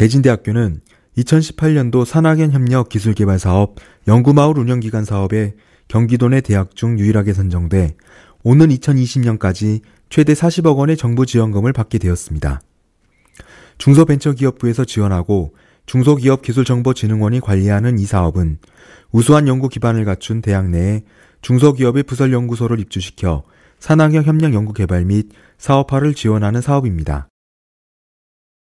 대진대학교는 2018년도 산학연 협력 기술개발 사업 연구마을 운영기관 사업에 경기도 내 대학 중 유일하게 선정돼 오는 2020년까지 최대 40억 원의 정부 지원금을 받게 되었습니다. 중소벤처기업부에서 지원하고 중소기업기술정보진흥원이 관리하는 이 사업은 우수한 연구 기반을 갖춘 대학 내에 중소기업의 부설연구소를 입주시켜 산학형 협력 연구 개발 및 사업화를 지원하는 사업입니다.